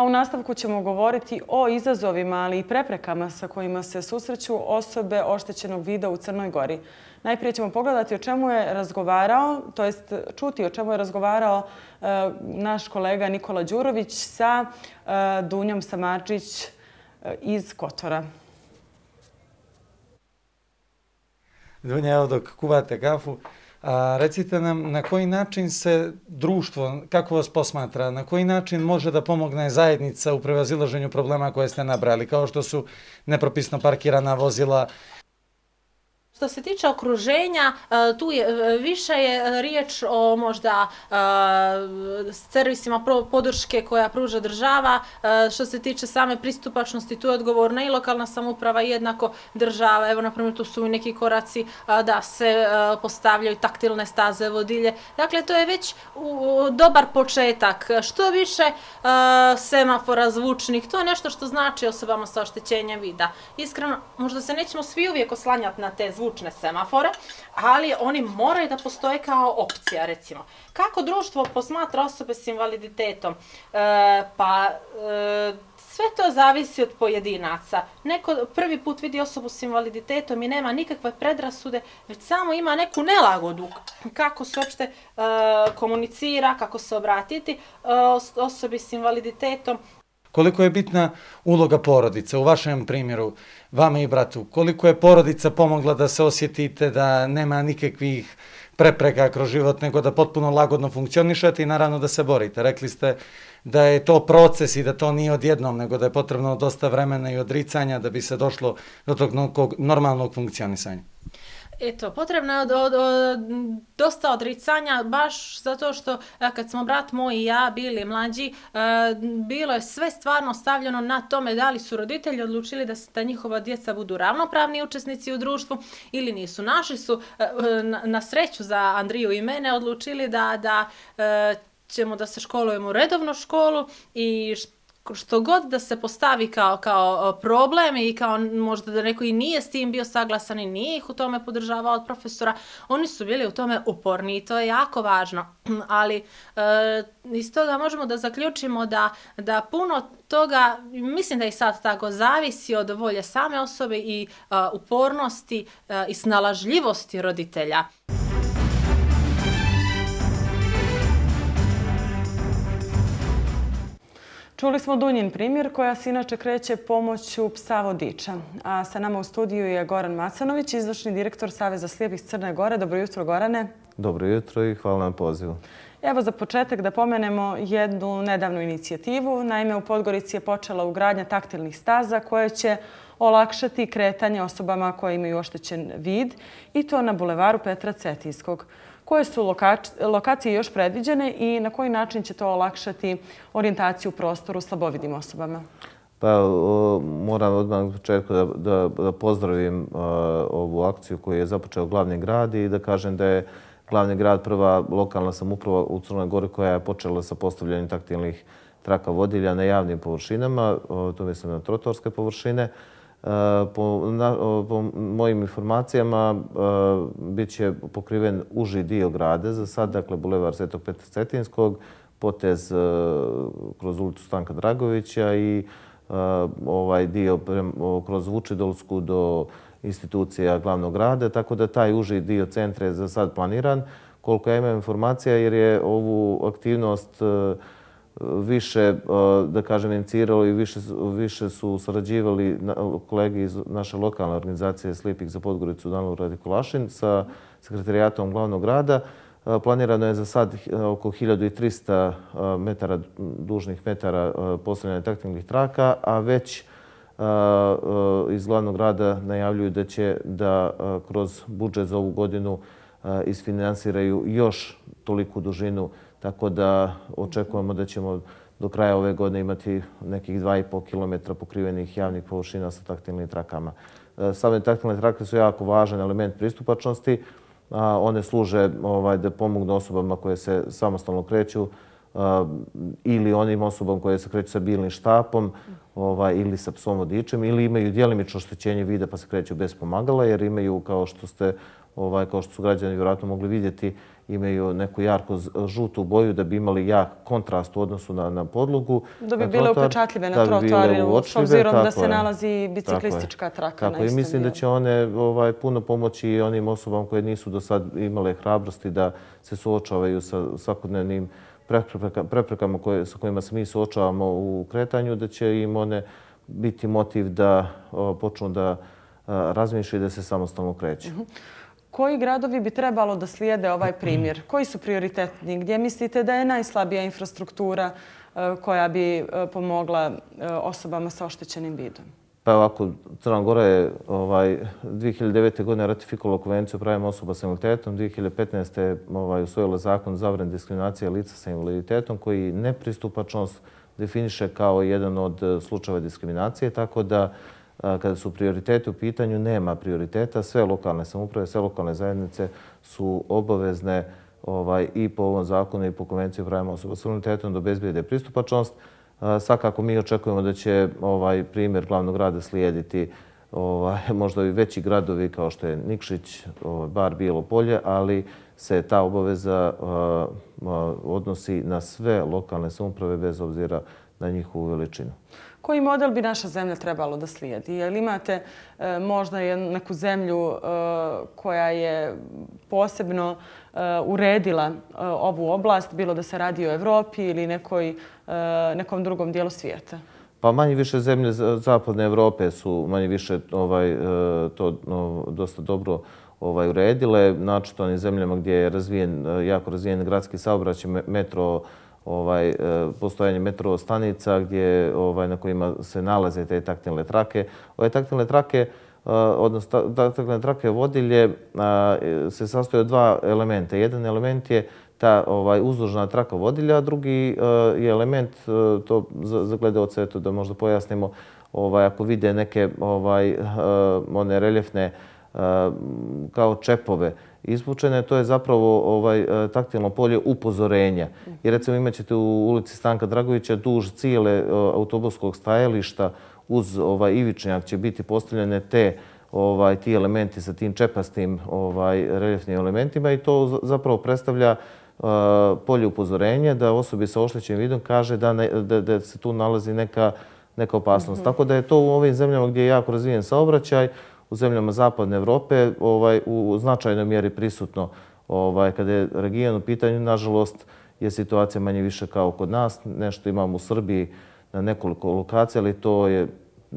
a u nastavku ćemo govoriti o izazovima, ali i preprekama sa kojima se susreću osobe oštećenog vida u Crnoj Gori. Najprije ćemo pogledati o čemu je razgovarao, to jest čuti o čemu je razgovarao e, naš kolega Nikola Đurović sa e, Dunjom Samarčić e, iz Kotora. Dunja, evo dok kuvate kafu, A, recite nam na koji način se društvo, kako vas posmatra, na koji način može da pomogne zajednica u prevazilaženju problema koje ste nabrali, kao što su nepropisno parkirana vozila, Što se tiče okruženja, e, tu je e, više je e, riječ o možda servisima podrške koja pruža država. Što se tiče same pristupačnosti, tu je odgovorna i lokalna samuprava i jednako država. Evo, na primjer, tu su i neki koraci da se postavljaju taktilne staze vodilje. Dakle, to je već dobar početak. Što više semafora zvučnih, to je nešto što znači osobama sa oštećenjem vida. Iskreno, možda se nećemo svi uvijek oslanjati na te zvučnih ručne semafore, ali oni moraju da postoje kao opcija, recimo. Kako društvo posmatra osobe s invaliditetom? E, pa, e, sve to zavisi od pojedinaca. Neko prvi put vidi osobu s invaliditetom i nema nikakve predrasude, već samo ima neku nelagodu kako se uopšte e, komunicira, kako se obratiti e, osobi s invaliditetom koliko je bitna uloga porodice u vašem primjeru, vama i bratu, koliko je porodica pomogla da se osjetite da nema nikakvih prepreka kroz život, nego da potpuno lagodno funkcionišete i naravno da se borite. Rekli ste da je to proces i da to nije odjednom, nego da je potrebno dosta vremena i odricanja da bi se došlo do tog normalnog funkcionisanja. Eto, potrebno je od, od, od, dosta odricanja, baš zato što e, kad smo brat moj i ja bili mlađi, uh, bilo je sve stvarno stavljeno na tome da li su roditelji odlučili da, da njihova djeca budu ravnopravni učesnici u društvu ili nisu. Naši su, uh, na, na sreću za Andriju i mene, odlučili da, da uh, ćemo da se školujemo u redovnu školu i što god da se postavi kao, kao e, problem i kao možda da neko i nije s tim bio saglasan i nije ih u tome podržavao od profesora, oni su bili u tome uporni i to je jako važno. Ali e, iz toga možemo da zaključimo da, da puno toga, mislim da i sad tako, zavisi od volje same osobe i e, upornosti e, i snalažljivosti roditelja. Čuli smo Dunjin primjer koja se inače kreće pomoću psa vodiča. A sa nama u studiju je Goran Macanović, izvršni direktor Saveza slijepih Crne Gore. Dobro jutro, Gorane. Dobro jutro i hvala na pozivu. Evo za početak da pomenemo jednu nedavnu inicijativu. Naime, u Podgorici je počela ugradnja taktilnih staza koje će olakšati kretanje osobama koje imaju oštećen vid i to na bulevaru Petra Cetinskog koje su lokacije još predviđene i na koji način će to olakšati orijentaciju u prostoru slabovidim osobama? Pa, moram odmah na početku da pozdravim ovu akciju koju je započeo glavni grad i da kažem da je glavni grad prva lokalna samuprava u Crnoj Gori koja je počela sa postavljanjem taktilnih traka vodilja na javnim površinama, tu mislim na trotorske površine, E, po, po mojim informacijama e, bit će pokriven uži dio grade za sad, dakle bulevar Svetog Petra Cetinskog, potez e, kroz ulicu Stanka Dragovića i ovaj dio kroz Vučidolsku do institucija glavnog grada, tako da taj uži dio centra je za sad planiran. Koliko ja imam informacija, jer je ovu aktivnost uh, više, eh, da kažem, inicirali i više su sarađivali kolegi iz naše lokalne organizacije Slipik za Podgoricu Danilo Radikulašin sa sekretarijatom glavnog rada. Eh, planirano je za sad oko 1300 eh, metara dužnih metara postavljanja taktilnih traka, a već iz glavnog rada najavljuju da će da kroz budžet za ovu godinu isfinansiraju još toliku dužinu tako da očekujemo da ćemo do kraja ove godine imati nekih 2,5 km pokrivenih javnih površina sa taktilnim trakama. E, same taktilne trake su jako važan element pristupačnosti. One služe ovaj, da pomognu osobama koje se samostalno kreću ili onim osobom koje se kreću sa bilnim štapom ovaj, ili sa psom vodičem ili imaju dijelimično oštećenje vida pa se kreću bez pomagala jer imaju, kao što ovaj, su građani vjerojatno mogli vidjeti, imaju neku jarko žutu boju da bi imali jak kontrast u odnosu na, na podlogu. Da bi dakle, bile upečatljive na trotoaru, s obzirom da se nalazi biciklistička traka na istom Mislim da će one ovaj, puno pomoći i onim osobama koje nisu do sad imale hrabrosti da se suočavaju sa svakodnevnim preprekama koje, sa kojima se mi suočavamo u kretanju, da će im one biti motiv da počnu da razmišljaju i da se samostalno kreću. Mhm. Koji gradovi bi trebalo da slijede ovaj primjer? Koji su prioritetni? Gdje mislite da je najslabija infrastruktura e, koja bi e, pomogla e, osobama sa oštećenim vidom? Pa ovako, Crna Gora je 2009. Ovaj, godine ratifikovala konvenciju o pravima osoba sa invaliditetom. 2015. Ovaj, je usvojila zakon zavren diskriminacije lica sa invaliditetom koji nepristupačnost definiše kao jedan od slučajeva diskriminacije. Tako da kada su prioritete u pitanju, nema prioriteta. Sve lokalne samuprave, sve lokalne zajednice su obavezne ovaj, i po ovom zakonu i po konvenciju pravima osoba s imunitetom da obezbijede pristupačnost. Svakako mi očekujemo da će ovaj, primjer glavnog grada slijediti ovaj, možda i veći gradovi kao što je Nikšić, bar bilo polje, ali se ta obaveza odnosi na sve lokalne samuprave bez obzira na njihovu veličinu koji model bi naša zemlja trebalo da slijedi? Jel imate e, možda neku zemlju e, koja je posebno e, uredila ovu oblast, bilo da se radi o Evropi ili nekom drugom dijelu svijeta? Pa manje više zemlje zapadne Evrope su manje više ovaj, to dosta dobro ovaj, uredile. Načito onim zemljama gdje je jako razvijen gradski saobraćaj, metro, metro, ovaj, e, postojanje metro stanica gdje, ovaj, na kojima se nalaze te taktilne trake. Ove taktilne trake e, odnosno taktilne trake vodilje e, se sastoje od dva elementa. Jedan element je ta ovaj, uzdužna traka vodilja, a drugi je element, to za gledalce, to da možda pojasnimo, ovaj, ako vide neke ovaj, one reljefne kao čepove, ispučene, to je zapravo ovaj, e, taktilno polje upozorenja. I recimo imat ćete u ulici Stanka Dragovića duž cijele e, autobuskog stajališta uz ovaj, ivičnjak će biti postavljene te ovaj, ti elementi sa tim čepastim reljefnim elementima i to zapravo predstavlja e, polje upozorenja da osobi sa ošlećim vidom kaže da se tu nalazi neka opasnost. Mhm. Tako da je to u ovim zemljama gdje je jako razvijen saobraćaj, u zemljama Zapadne Evrope ovaj, u značajnoj mjeri prisutno ovaj, kada je region u pitanju. Nažalost, je situacija manje više kao kod nas. Nešto imamo u Srbiji na nekoliko lokacija, ali to je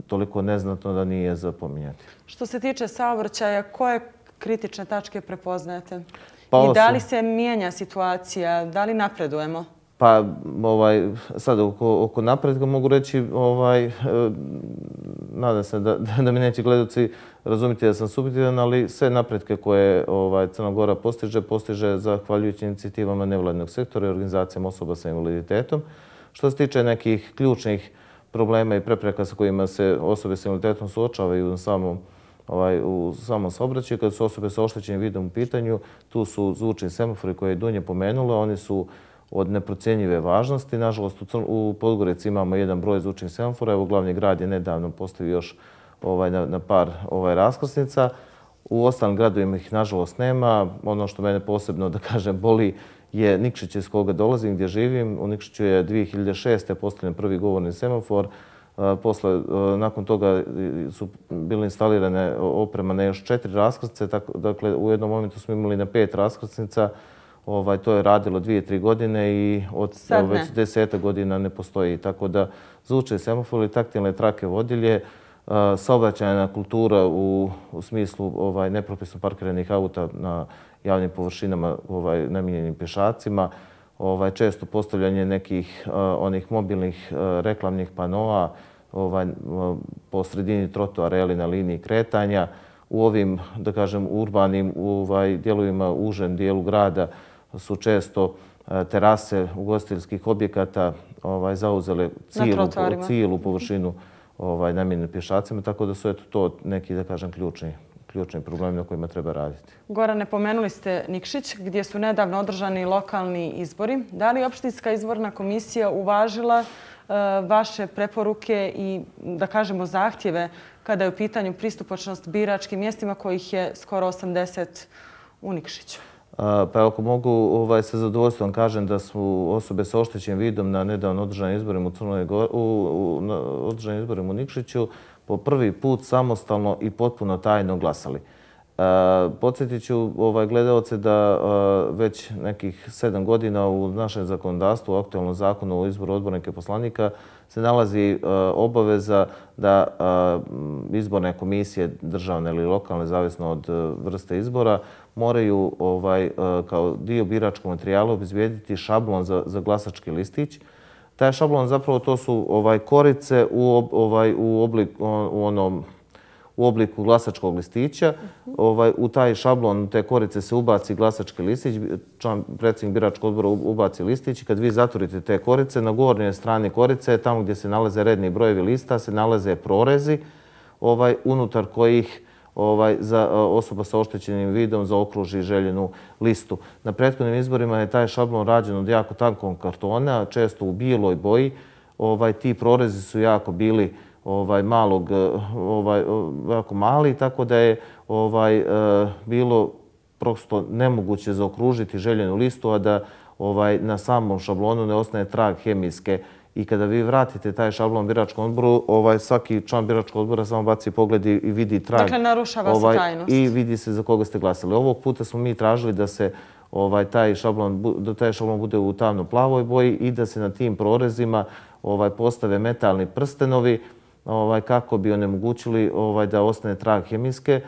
toliko neznatno da nije zapominjati. Što se tiče saobraćaja, koje kritične tačke prepoznajete? Pa I da li se mijenja situacija? Da li napredujemo? Pa ovaj, sad oko, oko napredka mogu reći, ovaj, eh, nadam se da, da, da mi neće gledoci razumiti da sam subjektivan, ali sve napredke koje ovaj, Crna Gora postiže, postiže zahvaljujući inicijativama nevladnog sektora i organizacijama osoba sa invaliditetom. Što se tiče nekih ključnih problema i prepreka sa kojima se osobe sa invaliditetom suočavaju na samom ovaj, u samom saobraćaju, kada su osobe sa oštećenim vidom u pitanju, tu su zvučni semafori koje je Dunja pomenula, oni su od neprocijenjive važnosti. Nažalost, u Podgoreci imamo jedan broj zvučnih semafora. Evo, glavni grad je nedavno postavio još ovaj, na par ovaj, raskrsnica. U ostalim gradovima ih, nažalost, nema. Ono što mene posebno, da kažem, boli je Nikšić iz koga dolazim, gdje živim. U Nikšiću je 2006. postavljen prvi govorni semafor. E, e, nakon toga su bile instalirane oprema na još četiri raskrsnice. Dakle, u jednom momentu smo imali na pet raskrsnica ovaj, to je radilo dvije, tri godine i od već deseta godina ne postoji. Tako da zvuče semafori, taktilne trake vodilje, e, saobraćajna kultura u, u smislu ovaj, nepropisno parkiranih auta na javnim površinama ovaj, namijenjenim pješacima, ovaj, često postavljanje nekih e, onih mobilnih e, reklamnih panoa ovaj, uh, po sredini trotoara ili na liniji kretanja. U ovim, da kažem, urbanim ovaj, dijelovima, užem dijelu grada su često e, terase ugostiteljskih objekata ovaj, zauzele cijelu površinu ovaj, namjenu pješacima, tako da su to neki, da kažem, ključni ključni problem na kojima treba raditi. Gorane, pomenuli ste Nikšić gdje su nedavno održani lokalni izbori. Da li opštinska izborna komisija uvažila e, vaše preporuke i, da kažemo, zahtjeve kada je u pitanju pristupočnost biračkim mjestima kojih je skoro 80 u Nikšiću? Pa ako mogu ovaj, sa zadovoljstvom kažem da su osobe sa oštećim vidom na nedavno održanim izborima u Nikšiću po prvi put samostalno i potpuno tajno glasali. Podsjetit ću ovaj, gledalce da već nekih sedam godina u našem zakonodavstvu, u aktualnom zakonu o izboru odbornike poslanika, se nalazi obaveza da izborne komisije državne ili lokalne, zavisno od e, vrste izbora, moraju ovaj, e, kao dio biračkog materijala obizvijediti šablon za za glasački listić. Taj šablon zapravo to su ovaj korice u ovaj, u, u, u oblik, onom, obliku glasačkog listića. ovaj, U taj šablon te korice se ubaci glasački listić, član predsjednik biračkog odbora ubaci listić i kad vi zatvorite te korice, na gornjoj strani korice, tamo gdje se nalaze redni brojevi lista, se nalaze prorezi ovaj unutar kojih listića Ovaj, za osoba sa oštećenim vidom za okruži željenu listu. Na prethodnim izborima je taj šablon rađen od jako tankom kartona, često u bijeloj boji. Ovaj, ti prorezi su jako bili ovaj, eh, jako mali, tako da je eh, bilo prosto nemoguće zaokružiti željenu listu, a da na samom šablonu ne ostane trag hemijske I kada vi vratite taj šablon biračkom odboru, ovaj, svaki član biračkog odbora samo baci pogled i vidi trag. Dakle, narušava se ovaj, trajnost. I vidi se za koga ste glasili. Ovog puta smo mi tražili da se ovaj, taj šablon bude u tamno plavoj boji i da se na tim prorezima postave metalni prstenovi kako bi onemogućili da ostane trag hemijske.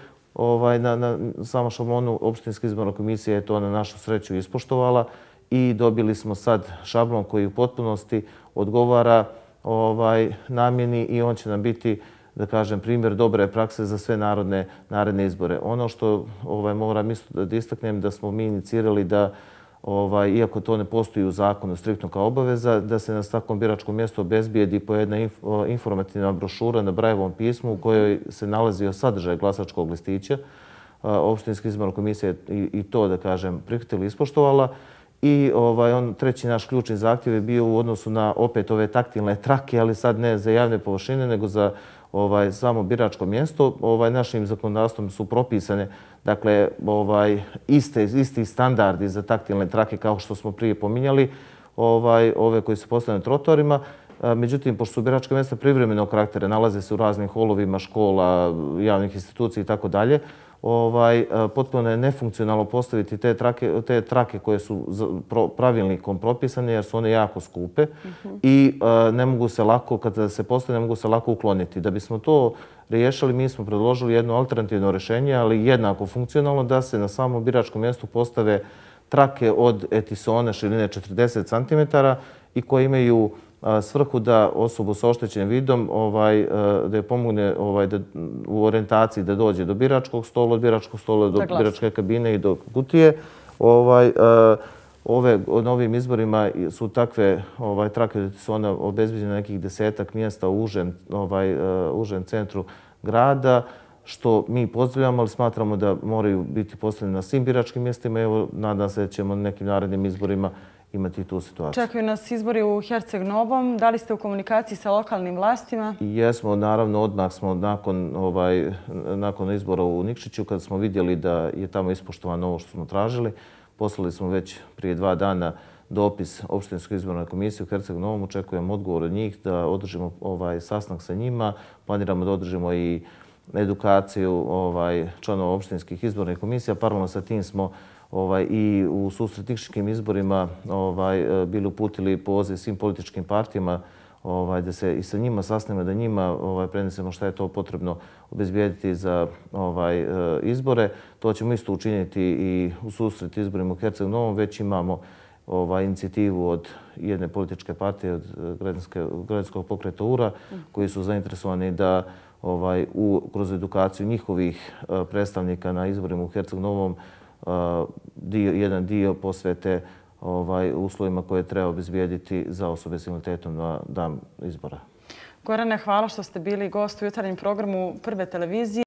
Na samo ono opštinske izborne komisije je to na našu sreću ispoštovala i dobili smo sad šablon koji u potpunosti odgovara ovaj, namjeni i on će nam biti, da kažem, primjer dobre prakse za sve narodne naredne izbore. Ono što ovaj, moram isto da istaknem, da smo mi inicirali da, ovaj, iako to ne postoji u zakonu striktno kao obaveza, da se na svakom biračkom mjestu obezbijedi po jedna informativna brošura na brajevom pismu u kojoj se nalazio sadržaj glasačkog listića. Opštinska izborna komisija i to, da kažem, prihvatila i ispoštovala i ovaj, on, treći naš ključni zahtjev je bio u odnosu na opet ove taktilne trake, ali sad ne za javne površine, nego za ovaj samo biračko mjesto, ovaj našim zakonodavstvom su propisane dakle ovaj iste isti standardi za taktilne trake kao što smo prije pominjali, ovaj ove koji se postavljaju na trotoarima. Međutim, pošto su biračke mjesta privremeno karaktere, nalaze se u raznim holovima, škola, javnih institucija i tako dalje, Ovaj, e, potpuno je nefunkcionalno postaviti te trake koje su pravilnikom propisane jer su one jako skupe i e, ne mogu se lako, kada se postavi, ne mogu se lako ukloniti. Da bismo to riješili, mi smo predložili jedno alternativno rješenje, ali jednako funkcionalno da se na samom biračkom mjestu postave trake od etisona širine 40 cm i koje imaju svrhu da osobu sa oštećenim vidom ovaj, e, da je pomogne ovaj, u orientaciji da dođe do biračkog stola, od biračkog stola do biračke kabine i do kutije. Ovaj, e, na novim izborima su takve trake da su one obezbiljene nekih desetak mjesta u e, užem centru grada, što mi pozdravljamo, ali smatramo da moraju biti postavljene na svim biračkim mjestima. Nadam se da ćemo na nekim narednim izborima imati tu situaciju. Čekaju nas izbori u Herceg Novom. Da li ste u komunikaciji sa lokalnim vlastima? Jesmo, naravno, odmah smo nakon ovaj, izbora u Nikšiću, kada smo vidjeli da je tamo ispoštovano ovo što smo tražili. Poslali smo već prije dva dana dopis Opštinske izborne komisije u Herceg Novom. Očekujemo odgovor od njih da održimo ovaj, sasnak sa njima. Planiramo da održimo i edukaciju ovaj, članova opštinskih izbornih komisija. Paralelno sa tim smo učinili Ovaj, i u sustratičkim izborima ovaj, eh, bili uputili poze svim političkim partijama ovaj, da se i sa njima sasneme, da njima prenesemo šta je to potrebno obezbijediti za eh, izbore. To ćemo isto učiniti i u sustrati izborima u Herceg Novom. Već imamo inicijativu od jedne političke partije, od eh, gradinskog pokreta URA, koji su zainteresovani da kroz edukaciju njihovih predstavnika na izborima u Herceg Novom jedan dio posvete ovaj, uslovima koje treba obizvijediti za osobe s imunitetom na dan izbora. Gorane, hvala što ste bili gost u jutarnjem programu Prve televizije.